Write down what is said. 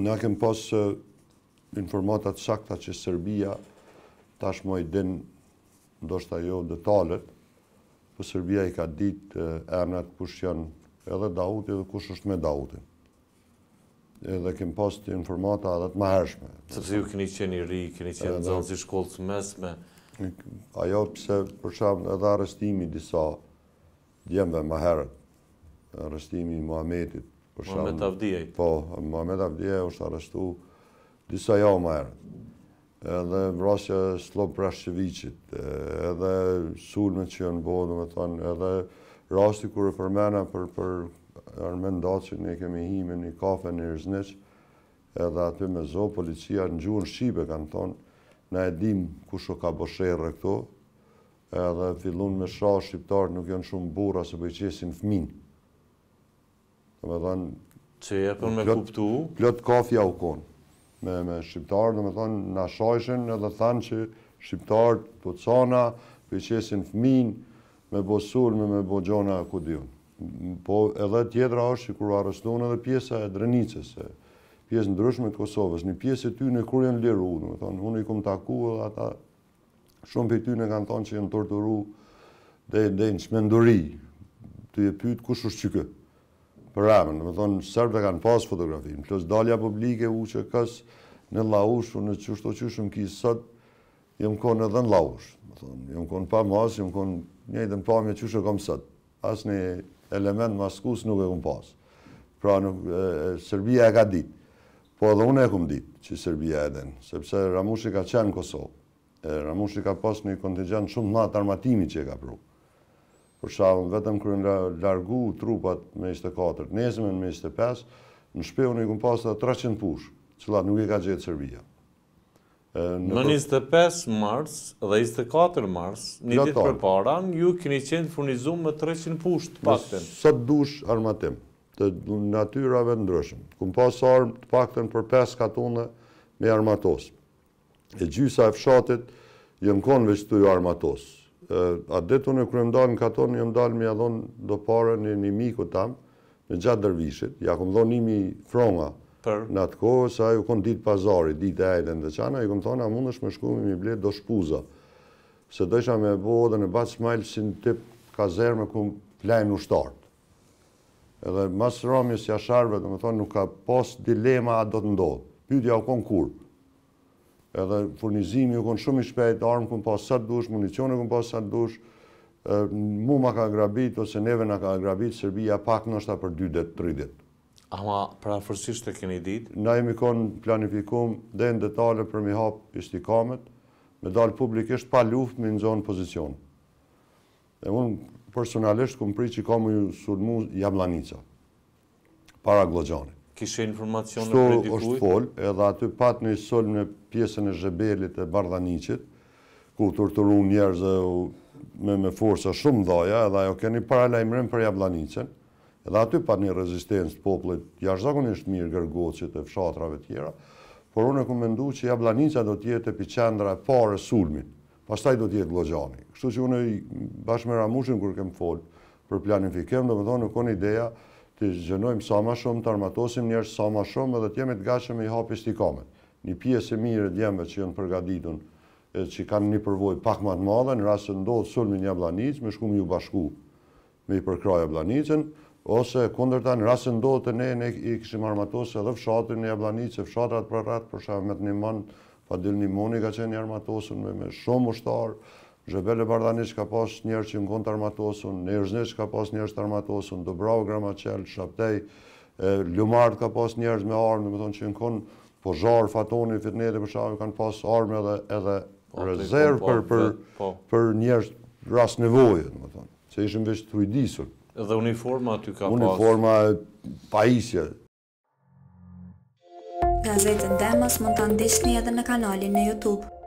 Në kemë pas informatat sakta që Serbia tashmë din ndoshta jo detalet, për po Serbia i ka dit emnat kush janë edhe Dauti dhe kush është me Dauti. Edhe kemë pas të informata edhe të maherëshme. Sëpse ju këni qeni ri, këni qeni zonë si shkollës mesme. Ajo pëse përsham edhe arrestimi disa djemve maherët, arrestimi Muhammedit, Mohamed Avdijaj. Po, Mohamed Avdijaj është arrestu disa ja jo më erë. Edhe vrasja Slob Brashevicit, edhe sulme që janë bodu, me edhe rasti kur e përmena për, për Armen Dacin, ne kemi hime një kafe një rëzneq, edhe aty me zo, policia në gjuhën Shqipe kanë tonë, na e dim kush o ka bosherë këto, edhe fillun me shra shqiptarët nuk janë shumë burra se po i qesin fminë. Dhe me thonë... Që e për me kuptu? Plot kafja u konë me shqiptarë, dhe me thonë, në shajshën edhe thanë që shqiptarë po të sana, për i qesin fmin, me bo surme, me bo gjona, ku dihun. Po edhe tjetra është që kërë arrestonë edhe pjesa e drenicës, pjesë ndryshme të Kosovës, një pjesë të ty në kërë janë liru, dhe me thonë, unë i kom taku edhe ata, shumë për ty në kanë thonë që torturu dhe i në shmenduri, të e pytë kush është që këtë. Për emën, në më thonë, sërbë kanë pasë fotografi, në plus dalja publike u që kësë në laushu, në qështo qëshëm ki sëtë, jëmë konë edhe në laushu, më thonë, jëmë konë pa masë, jëmë konë njëjtë në pamje qëshë kom sëtë, asë një element maskus nuk e këmë pasë, pra në Serbia e ka ditë, po edhe unë e këmë ditë që Serbia e denë, sepse Ramushi ka qenë në Kosovë, Ramushi ka pasë një kontingent shumë nga të armatimi që e ka prukë, për shavën, vetëm kërë në largu trupat me ishte 4, me ishte 5, në shpehu në i këmë pasë 300 push, qëllat nuk i ka gjithë Serbia. Në 25 mars dhe 24 mars, një ditë për paran, ju këni qenë furnizu me 300 push të pakten. Në të dush armatim, të natyrave në ndryshme. Këmë armë të pakten për 5 katone me armatos. E gjysa e fshatit, jënë konë të ju armatosë. A ditë unë e kërë ndalë në katonë, një ndalë me jadhonë do pare në një miku tamë, në gjatë dërvishit, ja këmë dhonë nimi fronga, në atë kohë, sa ju konë ditë pazari, ditë e ajtë në dëqana, ju këmë thonë, a mund është me shku me mi bletë do shpuza, se do isha me bo dhe në batë smajlë si në tip kazerë me këmë plajnë ushtartë. Edhe masë rëmjës jasharve, dhe më thonë, nuk ka pas dilema a do të ndodhë, pyti ja u konë kurë edhe furnizimi ju kon shumë i shpejt, armë kon pasë sa të dush, municione ku pasë sa të dush, mu ma ka grabit, ose neve na ka grabit, Serbia pak në ta për 2 detë, 3 Ama pra fërësishtë të keni dit? Na jemi kon planifikum dhe në detale për mi hapë istikamet, me dalë publikisht pa luft me në zonë pozicion. E unë personalisht këmë pri që kamë ju surmu Jablanica, para Glogjanit kishe informacion në predikuj? Kështu është folë, edhe aty pat në isolë në pjesën e zhebelit e bardhaniqit, ku të rëtëru njerëzë me me forësa shumë dhaja, edhe ajo keni një paralajmërim për jablanicën, edhe aty pat një rezistencë të poplit, jashtë zakonisht mirë gërgocit e fshatrave tjera, por unë e ku mendu që jablaniqa do tjetë e piqendra e pare sulmi, pas taj do tjetë glogjani. Kështu që unë bashkë me ramushin kërë kemë folë për planifikim, do me thonë ideja të zënojmë sa ma shumë, të armatosim njerës sa ma shumë edhe të jemi të gashëm i hapi stikamet. Një pjesë e mire djemëve që jënë përgaditun, që kanë një përvoj pak matë madhe, në rrasë të ndodhë sulmi një blanicë, me shkumë ju bashku me i përkraja blanicën, ose kunder ta në rrasë të ndodhë të ne, ne i këshim armatosë edhe fshatër një blanicë, fshatrat për ratë, përshamet një manë, pa dil një moni ka qenë një armatosën me shumë ushtarë, Zhëbele Bardanic ka pas njerë që ngon të armatosun, Nejërznic ka pas njerë të armatosun, Dubrau, Gramacel, Shaptej, Ljumart ka pas njerë me armë, dhe thonë që ngon pozhar, fatoni, fitneti, përshavë, kanë pas armë edhe, edhe po, rezervë po, për, po, për, për njerë rast nevojë, dhe thonë, që ishëm vështë të rujdisur. Edhe uniforma ty ka pas? Uniforma e pajisje. Gazetën Demos mund të një edhe në kanalin në Youtube.